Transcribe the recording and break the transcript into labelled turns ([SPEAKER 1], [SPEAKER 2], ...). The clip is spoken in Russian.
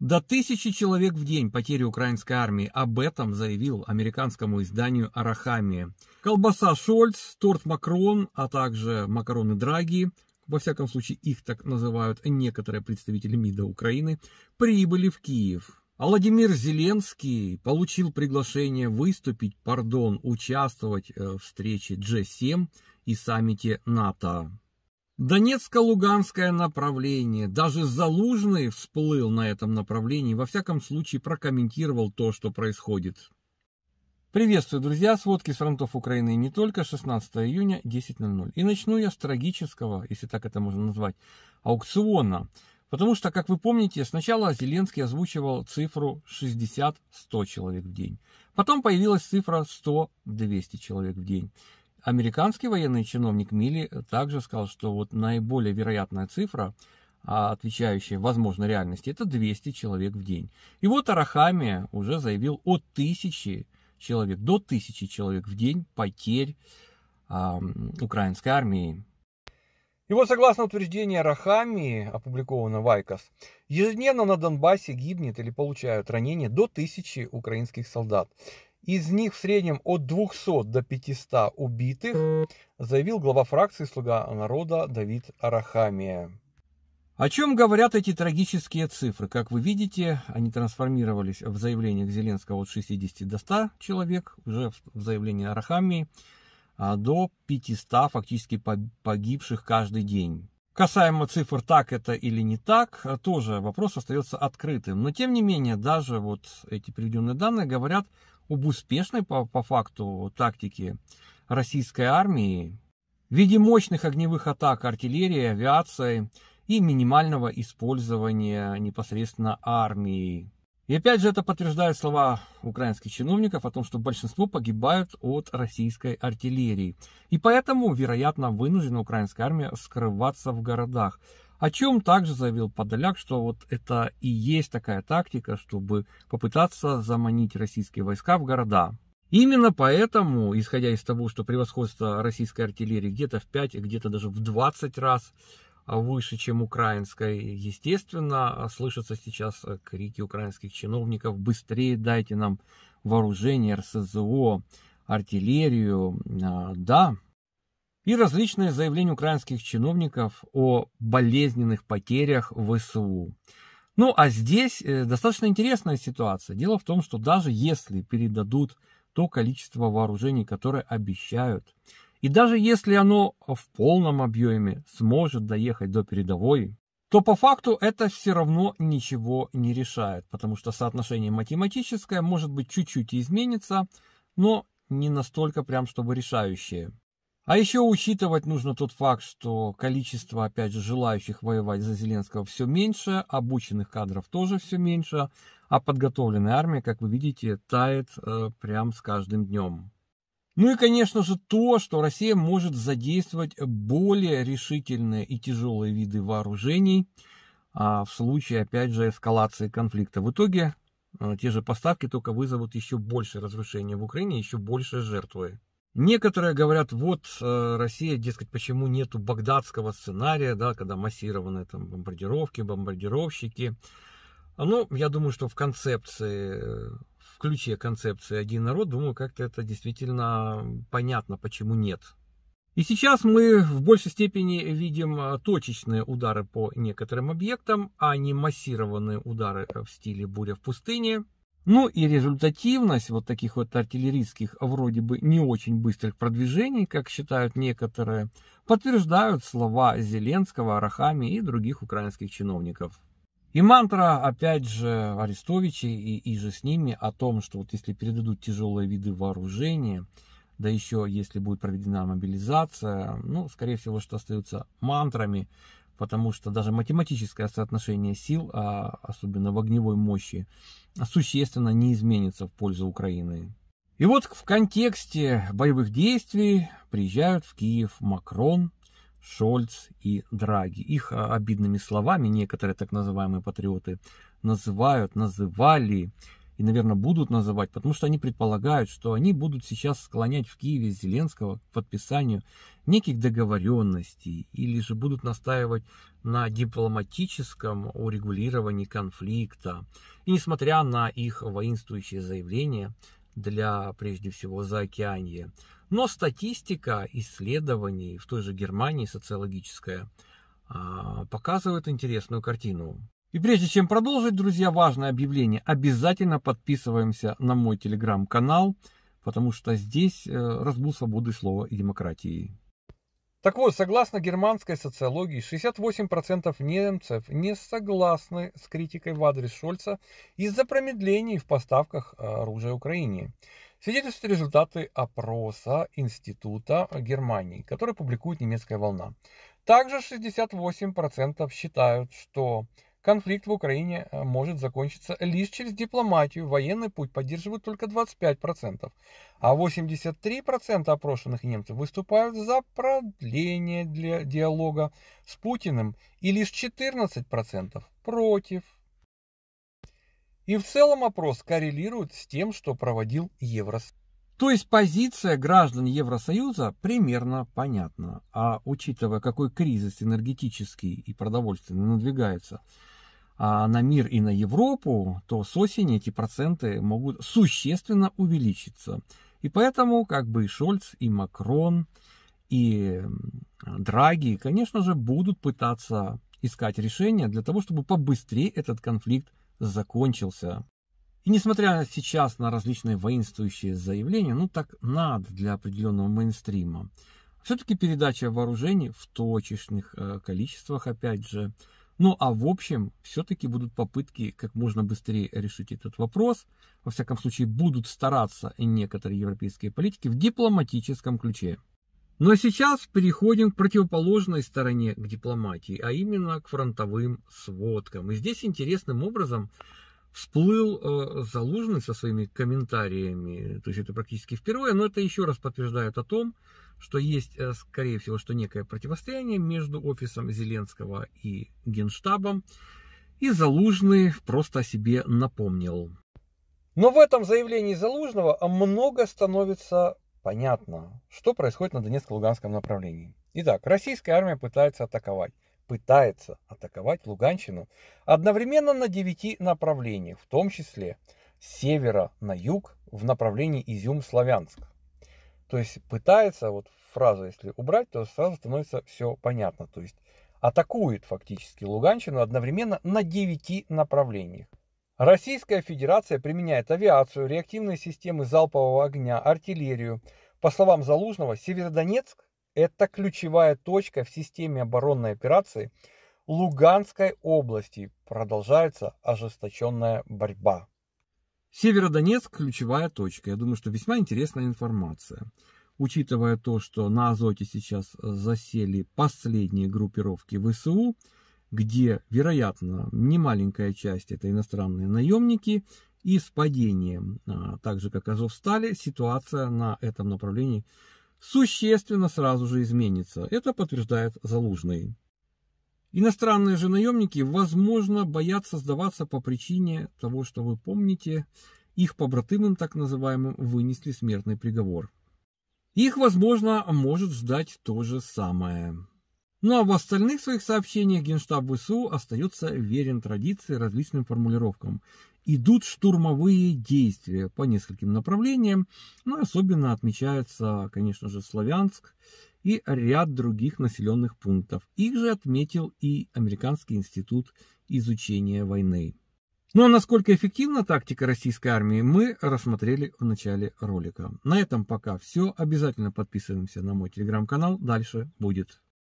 [SPEAKER 1] До тысячи человек в день потери украинской армии. Об этом заявил американскому изданию «Арахамия». Колбаса Шольц, торт Макрон, а также макароны Драги, во всяком случае их так называют некоторые представители МИДа Украины, прибыли в Киев. А Владимир Зеленский получил приглашение выступить, пардон, участвовать э, в встрече G7 и саммите НАТО. Донецко-Луганское направление, даже Залужный всплыл на этом направлении, во всяком случае прокомментировал то, что происходит. Приветствую, друзья, сводки с фронтов Украины не только, 16 июня, 10.00. И начну я с трагического, если так это можно назвать, аукциона. Потому что, как вы помните, сначала Зеленский озвучивал цифру 60-100 человек в день. Потом появилась цифра 100-200 человек в день. Американский военный чиновник Мили также сказал, что вот наиболее вероятная цифра, а, отвечающая возможной реальности, это 200 человек в день. И вот Арахами уже заявил о тысячи человек, до тысячи человек в день потерь э, украинской армии. И вот согласно утверждению Рахами, опубликованного Вайкос, ежедневно на Донбассе гибнет или получают ранения до тысячи украинских солдат. Из них в среднем от 200 до 500 убитых, заявил глава фракции «Слуга народа» Давид Арахамия. О чем говорят эти трагические цифры? Как вы видите, они трансформировались в заявлениях Зеленского от 60 до 100 человек, уже в заявлении Арахамии, а до 500 фактически погибших каждый день. Касаемо цифр так это или не так, тоже вопрос остается открытым. Но тем не менее, даже вот эти приведенные данные говорят об успешной по, по факту тактике российской армии в виде мощных огневых атак артиллерии, авиации и минимального использования непосредственно армии. И опять же это подтверждают слова украинских чиновников о том, что большинство погибают от российской артиллерии. И поэтому, вероятно, вынуждена украинская армия скрываться в городах. О чем также заявил Подоляк, что вот это и есть такая тактика, чтобы попытаться заманить российские войска в города. Именно поэтому, исходя из того, что превосходство российской артиллерии где-то в 5, где-то даже в 20 раз выше, чем украинской. Естественно, слышатся сейчас крики украинских чиновников «быстрее дайте нам вооружение, РСЗО, артиллерию». А, да, и различные заявления украинских чиновников о болезненных потерях в СУ. Ну а здесь э, достаточно интересная ситуация. Дело в том, что даже если передадут то количество вооружений, которое обещают, и даже если оно в полном объеме сможет доехать до передовой, то по факту это все равно ничего не решает, потому что соотношение математическое может быть чуть-чуть изменится, но не настолько прям, чтобы решающее. А еще учитывать нужно тот факт, что количество, опять же, желающих воевать за Зеленского все меньше, обученных кадров тоже все меньше, а подготовленная армия, как вы видите, тает э, прям с каждым днем. Ну и, конечно же, то, что Россия может задействовать более решительные и тяжелые виды вооружений а, в случае, опять же, эскалации конфликта. В итоге а, те же поставки только вызовут еще больше разрушения в Украине, еще больше жертвы. Некоторые говорят, вот э, Россия, дескать, почему нету багдадского сценария, да, когда массированные там бомбардировки, бомбардировщики. А, ну, я думаю, что в концепции, в ключе концепции «Один народ», думаю, как-то это действительно понятно, почему нет. И сейчас мы в большей степени видим э, точечные удары по некоторым объектам, а не массированные удары в стиле «Буря в пустыне», ну и результативность вот таких вот артиллерийских, вроде бы не очень быстрых продвижений, как считают некоторые, подтверждают слова Зеленского, Арахами и других украинских чиновников. И мантра, опять же, Арестовича и, и же с ними о том, что вот если передадут тяжелые виды вооружения, да еще если будет проведена мобилизация, ну, скорее всего, что остаются мантрами, потому что даже математическое соотношение сил, а особенно в огневой мощи, существенно не изменится в пользу Украины. И вот в контексте боевых действий приезжают в Киев Макрон, Шольц и Драги. Их а, обидными словами некоторые так называемые патриоты называют, называли и, наверное, будут называть, потому что они предполагают, что они будут сейчас склонять в Киеве Зеленского к подписанию неких договоренностей или же будут настаивать на дипломатическом урегулировании конфликта. И несмотря на их воинствующие заявления для, прежде всего, заокеанья, но статистика исследований в той же Германии социологическая а, показывает интересную картину. И прежде чем продолжить, друзья, важное объявление. Обязательно подписываемся на мой телеграм-канал, потому что здесь э, разгул свободы слова и демократии. Так вот, согласно германской социологии, 68% немцев не согласны с критикой в адрес Шольца из-за промедлений в поставках э, оружия Украине. Свидетельствуют результаты опроса Института Германии, который публикует немецкая волна. Также 68% считают, что Конфликт в Украине э, может закончиться лишь через дипломатию. Военный путь поддерживают только 25%, а 83% опрошенных немцев выступают за продление для диалога с Путиным и лишь 14% против. И в целом опрос коррелирует с тем, что проводил Евросоюз. То есть позиция граждан Евросоюза примерно понятна. А учитывая, какой кризис энергетический и продовольственный надвигается а, на мир и на Европу, то с осени эти проценты могут существенно увеличиться. И поэтому как бы и Шольц, и Макрон, и Драги, конечно же, будут пытаться искать решения для того, чтобы побыстрее этот конфликт закончился. И несмотря сейчас на различные воинствующие заявления, ну так надо для определенного мейнстрима, все-таки передача вооружений в точечных э, количествах, опять же. Ну а в общем, все-таки будут попытки как можно быстрее решить этот вопрос. Во всяком случае, будут стараться и некоторые европейские политики в дипломатическом ключе. Но сейчас переходим к противоположной стороне к дипломатии, а именно к фронтовым сводкам. И здесь интересным образом всплыл э, Залужный со своими комментариями, то есть это практически впервые, но это еще раз подтверждает о том, что есть, э, скорее всего, что некое противостояние между офисом Зеленского и Генштабом, и Залужный просто о себе напомнил. Но в этом заявлении Залужного много становится понятно, что происходит на Донецко-Луганском направлении. Итак, российская армия пытается атаковать, пытается атаковать Луганщину одновременно на девяти направлениях, в том числе с севера на юг в направлении Изюм-Славянск. То есть пытается, вот фразу если убрать, то сразу становится все понятно. То есть атакует фактически Луганщину одновременно на девяти направлениях. Российская Федерация применяет авиацию, реактивные системы залпового огня, артиллерию. По словам Залужного, Северодонецк – это ключевая точка в системе оборонной операции – Луганской области продолжается ожесточенная борьба. Северодонецк – ключевая точка. Я думаю, что весьма интересная информация. Учитывая то, что на Азоте сейчас засели последние группировки ВСУ, где, вероятно, немаленькая часть – это иностранные наемники, и с падением, а, так же как Азовстали, ситуация на этом направлении существенно сразу же изменится. Это подтверждает Залужный. Иностранные же наемники, возможно, боятся сдаваться по причине того, что вы помните, их побратимым, так называемым, вынесли смертный приговор. Их, возможно, может ждать то же самое. Ну а в остальных своих сообщениях Генштаб ВСУ остается верен традиции различным формулировкам. Идут штурмовые действия по нескольким направлениям, но ну, особенно отмечается, конечно же, Славянск и ряд других населенных пунктов. Их же отметил и Американский институт изучения войны. Ну а насколько эффективна тактика российской армии, мы рассмотрели в начале ролика. На этом пока все. Обязательно подписываемся на мой телеграм-канал. Дальше будет.